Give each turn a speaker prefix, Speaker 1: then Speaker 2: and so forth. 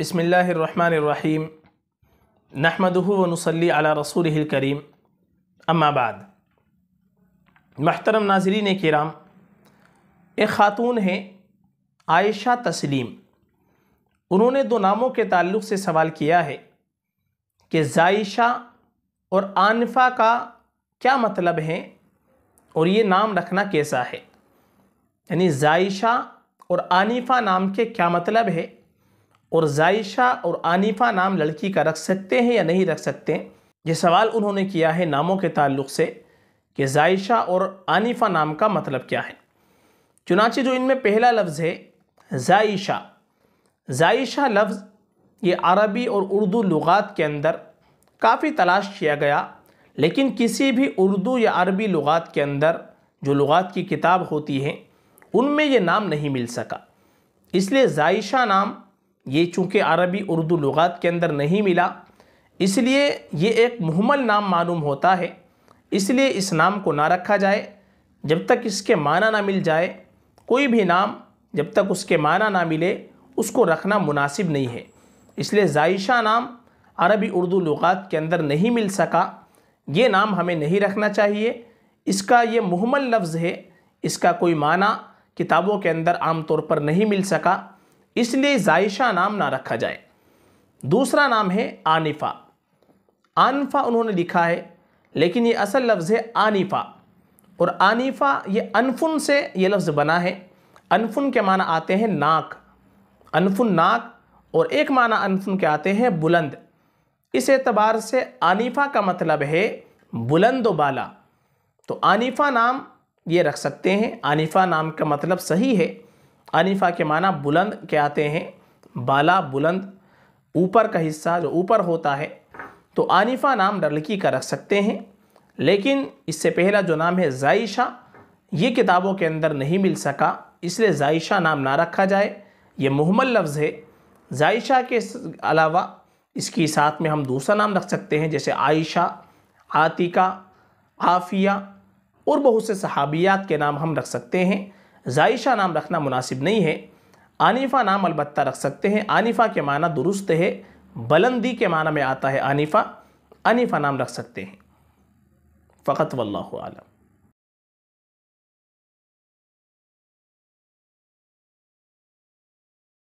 Speaker 1: बसमीम नहमदहू वनसली अला रसूल करीम अम्माबाद महतरम नाजरीन कराम एक ख़ातून हैं आयशा तस्लीम उन्होंने दो नामों के ताल्लुक़ से सवाल किया है कि जायशा और आनफा का क्या मतलब है और ये नाम रखना कैसा है यानी ज़ाइशा और आनिफा नाम के क्या मतलब है और जायशा और आनीफा नाम लड़की का रख सकते हैं या नहीं रख सकते ये सवाल उन्होंने किया है नामों के ताल्लुक से कि जायशा और आनीफा नाम का मतलब क्या है चुनाचे जो इनमें पहला लफ्ज़ है जायशा जायशा लफ्ज़ ये अरबी और उर्दू लुगात के अंदर काफ़ी तलाश किया गया लेकिन किसी भी उर्दू या अरबी लुगात के अंदर जो लुगात की किताब होती है उनमें ये नाम नहीं मिल सका इसलिए जायशा नाम ये चूँकि अरबी उर्दू लुगात के अंदर नहीं मिला इसलिए ये एक महमल नाम मालूम होता है इसलिए इस नाम को ना रखा जाए जब तक इसके माना ना मिल जाए कोई भी नाम जब तक उसके माना ना मिले उसको रखना मुनासिब नहीं है इसलिए जायशा नाम अरबी उर्दू लुगात के अंदर नहीं मिल सका ये नाम हमें नहीं रखना चाहिए इसका ये मुहमल लफ्ज़ है इसका कोई माना किताबों के अंदर आम तौर पर नहीं मिल सका इसलिए जायशा नाम ना रखा जाए दूसरा नाम है आनिफा आनफा उन्होंने लिखा है लेकिन ये असल लफ्ज़ है आनिफा और आनिफा ये अनफुन से ये लफ्ज़ बना है अनफुन के माना आते हैं नाक अनफुन नाक और एक माना अनफुन के आते हैं बुलंद इस एतबार से आनिफा का मतलब है बुलंद बाला तो आनिफा नाम ये रख सकते हैं आनिफा नाम का मतलब सही है अनिफा के माना बुलंद के आते हैं बाला बुलंद ऊपर का हिस्सा जो ऊपर होता है तो आनिफा नाम लड़की का रख सकते हैं लेकिन इससे पहला जो नाम है जायशा ये किताबों के अंदर नहीं मिल सका इसलिए जायशा नाम ना रखा जाए ये मुहमल लफ्ज़ है जायशा के अलावा इसकी साथ में हम दूसरा नाम रख सकते हैं जैसे आयशा आतिका आफिया और बहुत से सहाबियात के नाम हम रख सकते हैं जायशा नाम रखना मुनासिब नहीं है आनीफा नाम अलबत्ता रख सकते हैं आनिफा के माना दुरुस्त है बुलंदी के माना में आता है आनीफा अनिफा नाम रख सकते हैं फ़कत वल्लम